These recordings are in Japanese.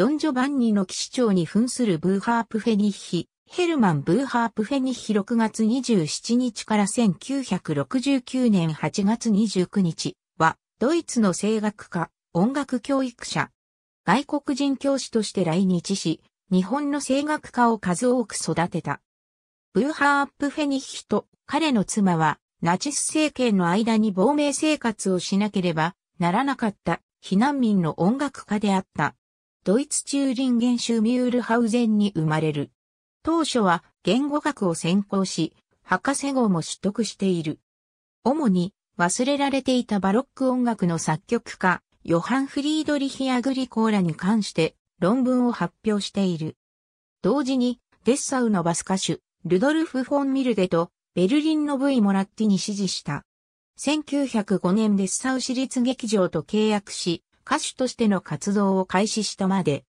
ドン・ジョバンニの騎士長に扮するブーハープ・フェニッヒ、ヘルマン・ブーハープ・フェニッヒ6月27日から1969年8月29日は、ドイツの声楽家、音楽教育者、外国人教師として来日し、日本の声楽家を数多く育てた。ブーハープ・フェニッヒと彼の妻は、ナチス政権の間に亡命生活をしなければならなかった避難民の音楽家であった。ドイツ中林元州ミュールハウゼンに生まれる。当初は言語学を専攻し、博士号も取得している。主に忘れられていたバロック音楽の作曲家、ヨハン・フリードリヒ・アグリコーラに関して論文を発表している。同時に、デッサウのバス歌手、ルドルフ・フォン・ミルデと、ベルリンの V・ モラッティに支持した。1905年デッサウ市立劇場と契約し、歌手としての活動を開始したまで、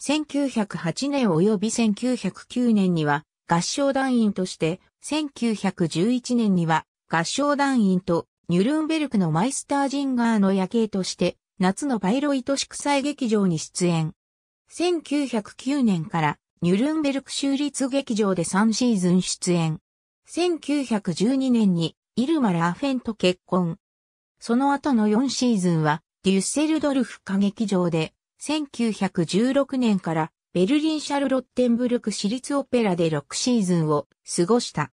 1908年及び1909年には合唱団員として、1911年には合唱団員とニュルンベルクのマイスタージンガーの夜景として、夏のバイロイト祝祭劇場に出演。1909年からニュルンベルク州立劇場で3シーズン出演。1912年にイルマ・ラーフェンと結婚。その後の4シーズンはデュッセルドルフ歌劇場で、1916年からベルリン・シャルロッテンブルク私立オペラで6シーズンを過ごした。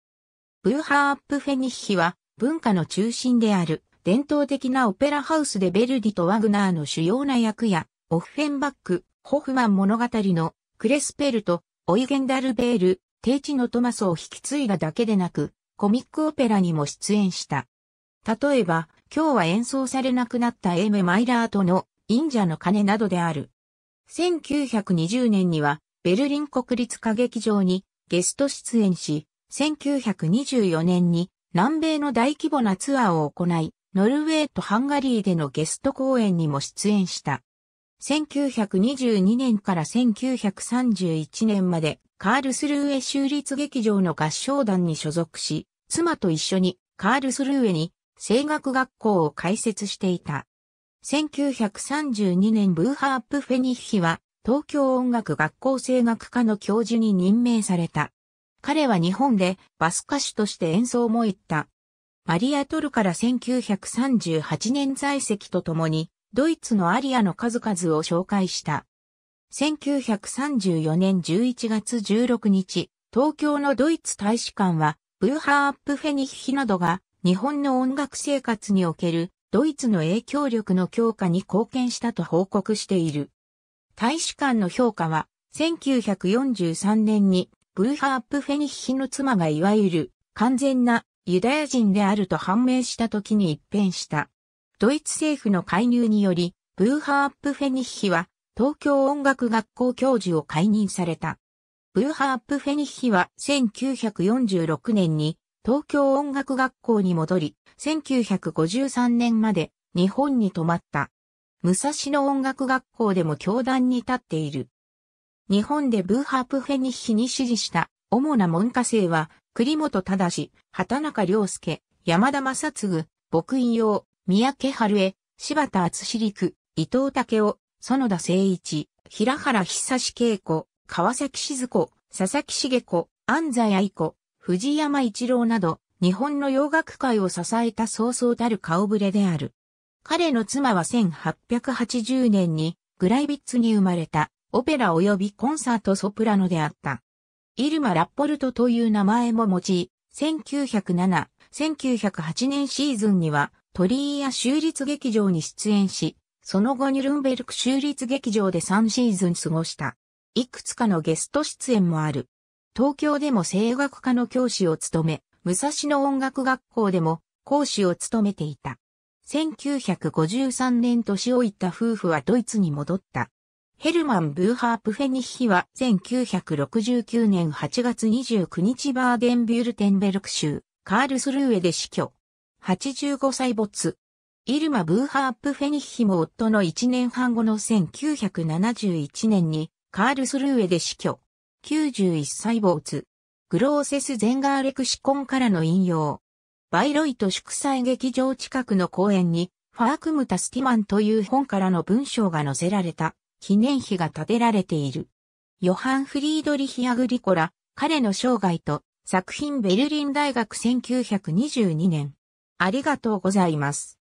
ブーハーアップフェニッヒは文化の中心である伝統的なオペラハウスでベルディとワグナーの主要な役やオフフェンバック、ホフマン物語のクレスペルとオイゲンダルベール、低地のトマスを引き継いだだけでなく、コミックオペラにも出演した。例えば、今日は演奏されなくなったエメ・マイラーとの忍者の鐘などである。1920年にはベルリン国立歌劇場にゲスト出演し、1924年に南米の大規模なツアーを行い、ノルウェーとハンガリーでのゲスト公演にも出演した。1922年から1931年までカールスルーエ州立劇場の合唱団に所属し、妻と一緒にカールスルーエに声楽学校を開設していた。1932年ブーハープ・フェニッヒは東京音楽学校声楽科の教授に任命された。彼は日本でバス歌手として演奏も行った。マリア・トルから1938年在籍とともにドイツのアリアの数々を紹介した。1934年11月16日、東京のドイツ大使館はブーハーアップフェニッヒなどが日本の音楽生活におけるドイツの影響力の強化に貢献したと報告している。大使館の評価は、1943年にブルハープフェニッヒの妻がいわゆる完全なユダヤ人であると判明した時に一変した。ドイツ政府の介入により、ブーハーップフェニッヒは東京音楽学校教授を解任された。ブーハーップフェニッヒは1946年に東京音楽学校に戻り、1953年まで日本に泊まった。武蔵野音楽学校でも教壇に立っている。日本でブーハープフェニッヒに支持した主な門下生は、栗本忠、畑中良介、山田正嗣、牧院用、三宅春江、柴田厚志陸、伊藤武雄、園田誠一、平原久志恵子、川崎静子、佐々木茂子、安西愛子、藤山一郎など、日本の洋楽界を支えた早々たる顔ぶれである。彼の妻は1880年にグライビッツに生まれたオペラ及びコンサートソプラノであった。イルマ・ラッポルトという名前も用い、1907、1908年シーズンにはトリーヤ州立劇場に出演し、その後ニュルンベルク州立劇場で3シーズン過ごした。いくつかのゲスト出演もある。東京でも声楽科の教師を務め、武蔵野音楽学校でも講師を務めていた。1953年年老いた夫婦はドイツに戻った。ヘルマン・ブーハープフェニッヒは1969年8月29日バーデンビュルテンベルク州カールスルーエで死去。85歳没。イルマ・ブーハープフェニッヒも夫の1年半後の1971年にカールスルーエで死去。91細胞グローセス・ゼンガーレクシコンからの引用。バイロイト祝祭劇場近くの公園に、ファークムタ・スティマンという本からの文章が載せられた記念碑が建てられている。ヨハン・フリードリヒ・アグリコラ、彼の生涯と作品ベルリン大学1922年。ありがとうございます。